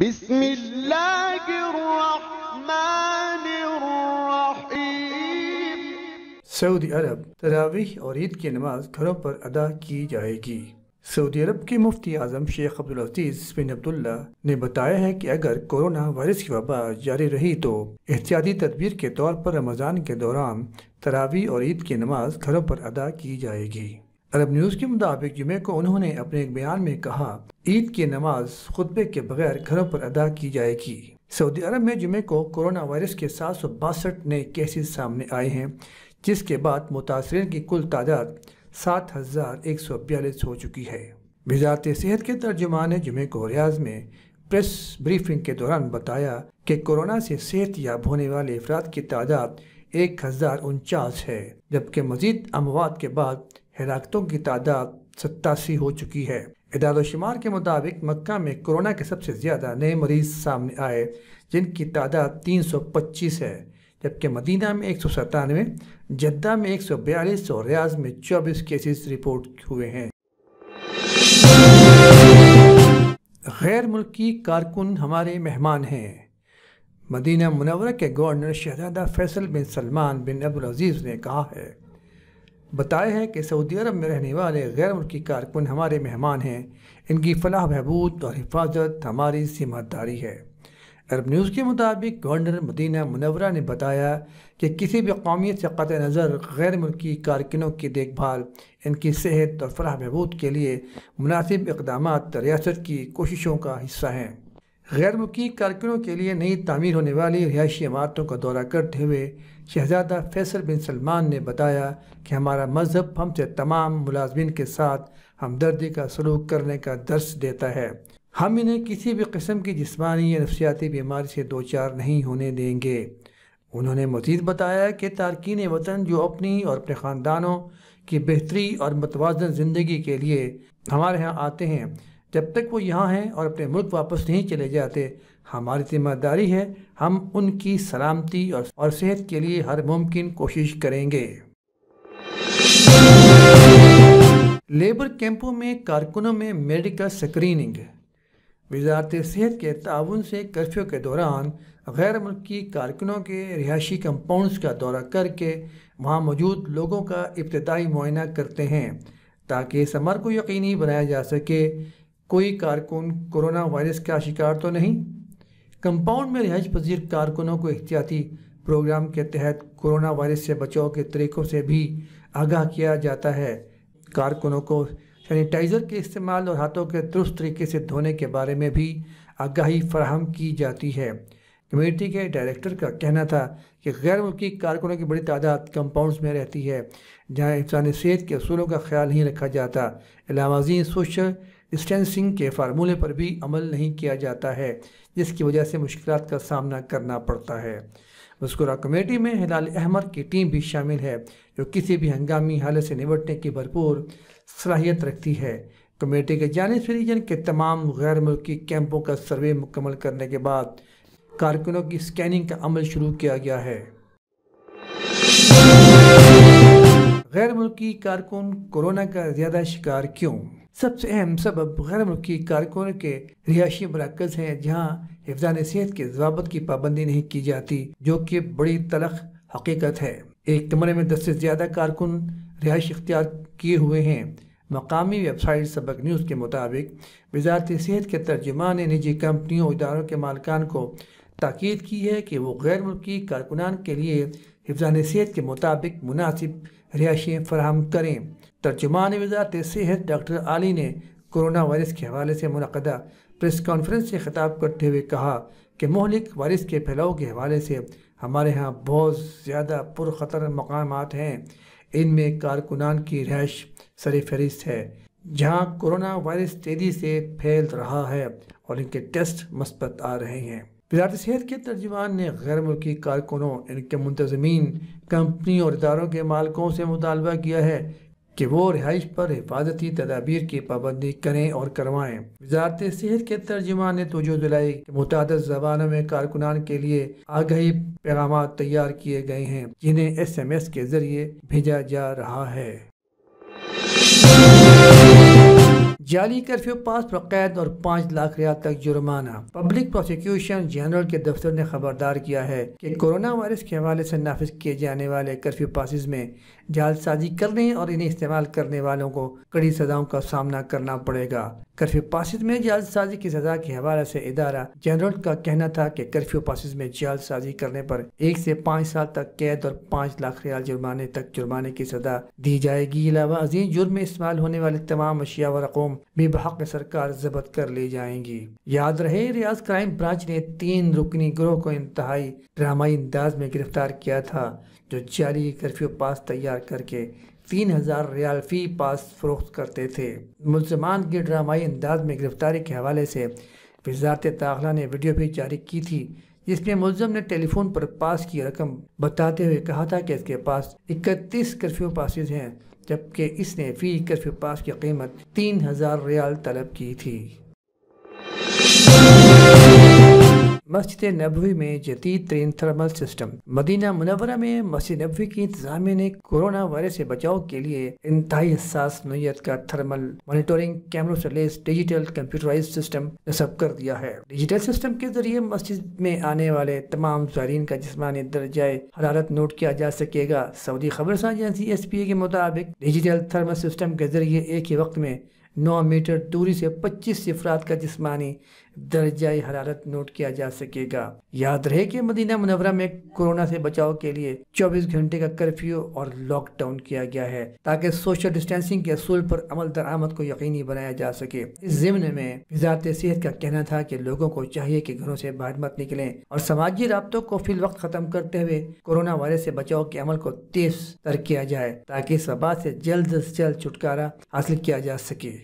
بسم Saudi अरब तरावी और ईद की नमाज घरों पर अदा की जाएगी सऊदी अरब के मुफ्ती आजम शेख अब्दुल अजीज बिन अब्दुल्ला ने बताया है कि अगर कोरोना वायरस की वबा जारी रही तो एहतियाती तदबीर के तौर पर रमज़ान के दौरान तरावी और ईद की नमाज घरों पर अदा की जाएगी अरब न्यूज़ के मुताबिक जुमे को उन्होंने अपने एक बयान में कहा ईद की नमाज खुतबे के बगैर घरों पर अदा की जाएगी सऊदी अरब में जुमे को कोरोना वायरस के सात सौ बासठ नए केसेस सामने आए हैं जिसके बाद मुतासरन की कुल तादाद सात हज़ार एक सौ बयालीस हो चुकी है वजारत सेहत के तर्जुमान ने जुमे को रियाज में प्रेस ब्रीफिंग के दौरान बताया कि कोरोना से सेहत याब होने वाले अफराद की तादाद एक हज़ार उनचास है जबकि मजीद अमवात के बाद हिराकतों की तादाद सत्तासी हो चुकी है इदारोशुमार के मुताबिक मक्का में कोरोना के सबसे ज़्यादा नए मरीज सामने आए जिनकी तादाद 325 है जबकि मदीना में एक सौ सतानवे जद्दा में एक सौ बयालीस और रियाज में चौबीस केसेस रिपोर्ट हुए हैं गैर मुल्की कारकुन हमारे मेहमान हैं मदीना मुनवरा के गवर्नर शहजादा Faisal bin Salman bin Abdul Aziz ने कहा है बताया है कि सऊदी अरब में रहने वाले गैर मुल्की कारकुन हमारे मेहमान हैं इनकी फलाह बहबूद और हिफाजत हमारी जिम्मेदारी है अरब न्यूज़ के मुताबिक गवर्नर मदीना मुनवरा ने बताया कि किसी भी कौमियत से कत नज़र गैर मुल्की कारकिनों की देखभाल इनकी सेहत और फलाह बहबूद के लिए मुनासिब इकदाम रियासत की कोशिशों का हिस्सा हैं गैर मुल्की कारकुनों के लिए नई तामीर होने वाली रिहायशी इमारतों का दौरा करते हुए शहजादा फैसल बिन सलमान ने बताया कि हमारा मजहब हमसे तमाम मुलाजमीन के साथ हमदर्दी का सलूक करने का दर्श देता है हम इन्हें किसी भी कस्म की जिसमानी या नफसियाती बीमारी से दो चार नहीं होने देंगे उन्होंने मज़ीद बताया कि तारकिन वतन जो अपनी और अपने ख़ानदानों की बेहतरी और मतवाजन ज़िंदगी के लिए हमारे यहाँ आते हैं जब तक वो यहाँ हैं और अपने मुल्क वापस नहीं चले जाते हमारी जिम्मेदारी है हम उनकी सलामती और, और सेहत के लिए हर मुमकिन कोशिश करेंगे लेबर कैंपों में कारकुनों में मेडिकल स्क्रीनिंग वजारत सेहत के ताउन से कर्फ्यू के दौरान गैर मुल्की कारकुनों के रिहायशी कंपाउंड्स का दौरा करके वहाँ मौजूद लोगों का इब्तदाई मुआयना करते हैं ताकि इस अमर को यकीनी बनाया जा सके कोई कारकुन कोरोना वायरस का शिकार तो नहीं कंपाउंड में रिहाइश पजीर कारकुनों को एहतियाती प्रोग्राम के तहत कोरोना वायरस से बचाव के तरीकों से भी आगाह किया जाता है कारकुनों को सैनिटाइज़र के इस्तेमाल और हाथों के दुरुस्त तरीके से धोने के बारे में भी आगाही फराहम की जाती है कमेटी के डायरेक्टर का कहना था कि गैर मुल्की कारकुनों की बड़ी तादाद कंपाउंड्स में रहती है जहाँ इंसानी सेहत के असूलों का ख्याल नहीं रखा जाता अलावाजी सोशल डिस्टेंसिंग के फार्मूले पर भी अमल नहीं किया जाता है जिसकी वजह से मुश्किल का सामना करना पड़ता है मुस्कुरा कमेटी में हिलाल अहमद की टीम भी शामिल है जो किसी भी हंगामी हालत से निपटने की भरपूर सलाहियत रखती है कमेटी के जाने से रीजन के तमाम गैर मुल्की कैंपों का सर्वे मुकम्मल करने के बाद कारकुनों की स्कैनिंग का अमल शुरू किया गया है गैर मुल्की कारकुन कोरोना का ज़्यादा शिकार क्यों सबसे अहम सबब गैर मुल्की कारकुनों के रिहायशी मराकज हैं जहाँ हिफान सेहत के जवाबत की पाबंदी नहीं की जाती जो कि बड़ी तलख हकीकत है एक कमरे में दस से ज़्यादा कारकुन रिहायश इख्तियार किए हुए हैं मकामी वेबसाइट सबक न्यूज़ के मुताबिक वजारत सेहत के तर्जुमान ने निजी कंपनियों इदारों के मालकान को ताकीद की है कि वो गैर मुल्की कारकुनान के लिए हिफान सेहत के मुताबिक मुनासिब रिहाइशें फराहम करें तर्जुमान वजारत सेहत डॉक्टर आली ने कोरोना वायरस के हवाले से मुनदा प्रेस कॉन्फ्रेंस से खिताब करते हुए कहा कि मोहलिक वायरस के फैलाव के हवाले से हमारे यहाँ बहुत ज़्यादा पुरखतर मकाम हैं इनमें कारकुनान की रहश सर फहरिस्त है जहाँ कोरोना वायरस तेज़ी से फैल रहा है और इनके टेस्ट मस्बत आ रहे हैं वजारत सेहत के तर्जमान ने गैर मुल्की कारकुनों इनके मुंतजमीन कंपनी और इदारों के मालकों से मुतालबा किया है कि वो रिहाइश पर हिफाजती तदाबीर की पाबंदी करें और करवाएं वजारत सेहत के तर्जमान ने तोजो दिलाई कि मुतद जबानों में कारकुनान के लिए आगही पैगाम तैयार किए गए हैं जिन्हें एस एम एस के जरिए भेजा जा रहा है जाली कर्फ्यू पास पर कैद और पाँच लाख रियाल तक जुर्माना पब्लिक प्रोसिक्यूशन जनरल के दफ्तर ने खबरदार किया है कि कोरोना वायरस के हवाले से नाफिज किए जाने वाले कर्फ्यू पासिस में जालसाजी करने और इन्हें इस्तेमाल करने वालों को कड़ी सजाओं का सामना करना पड़ेगा कर्फ्यू पासिस में जाल साजी की सजा के हवाले से इदारा जनरल का कहना था कि कर्फ्यू पासिस में जाल साजी करने पर एक से पाँच साल तक कैद और पाँच लाख रियाल जुर्माने तक जुर्माने की सजा दी जाएगी अलावा अजीम जुर्म में इस्तेमाल होने वाली तमाम अशिया व रकूम भी बहक सरकार जब्त कर ली जाएंगी याद रहे रियाज क्राइम ब्रांच ने तीन रुकनी ग्रोह को इंतहाई ड्रामाई अंदाज में गिरफ्तार किया था जो जाली कर्फ्यू पास तैयार करके तीन हजार रियाल फी पास फरोख्त करते थे मुलजमान के ड्रामाई अंदाज में गिरफ्तारी के हवाले से वजारत दाखिला ने वीडियो भी जारी की थी जिसमें मुलजम ने टेलीफोन पर पास की रकम बताते हुए कहा था कि इसके पास इकतीस कर्फ्यू पासिस हैं जबकि इसने फ़ी कर्फ्यू पास की कीमत तीन हज़ार रियाल तलब की थी मस्जिद नबी में जदीद तरीन थर्मल सिस्टम मदीना मुनवरा में मस्जिद नबी की इंतजामिया ने कोरोना वायरस से बचाव के लिए इंतहाई हसास नोयत का थर्मल मॉनिटरिंग कैमरों से लेस डिजिटल कंप्यूटराइज सिस्टम नस्ब कर दिया है डिजिटल सिस्टम के जरिए मस्जिद में आने वाले तमाम जारीन का जिसमानी दर्जा हरारत नोट किया जा सकेगा सऊदी खबर एजेंसी एस पी ए के मुताबिक डिजिटल थर्मल सिस्टम के जरिए एक ही वक्त में नौ मीटर दूरी से पच्चीस अफराद का जिसमानी दर्जा हरारत नोट किया जा सकेगा याद रहे कि मदीना मुनवरा में कोरोना से बचाव के लिए 24 घंटे का कर्फ्यू और लॉकडाउन किया गया है ताकि सोशल डिस्टेंसिंग के असूल पर अमल दरामद को यकीनी बनाया जा सके इस जिम्न में वजारत सेहत का कहना था कि लोगों को चाहिए कि घरों से बाहर मत निकलें और समाजी रबतों को फिल वक्त खत्म करते हुए कोरोना वायरस से बचाव के अमल को तेज तर किया जाए ताकि इस वबा से जल्द से जल्द छुटकारा हासिल किया जा सके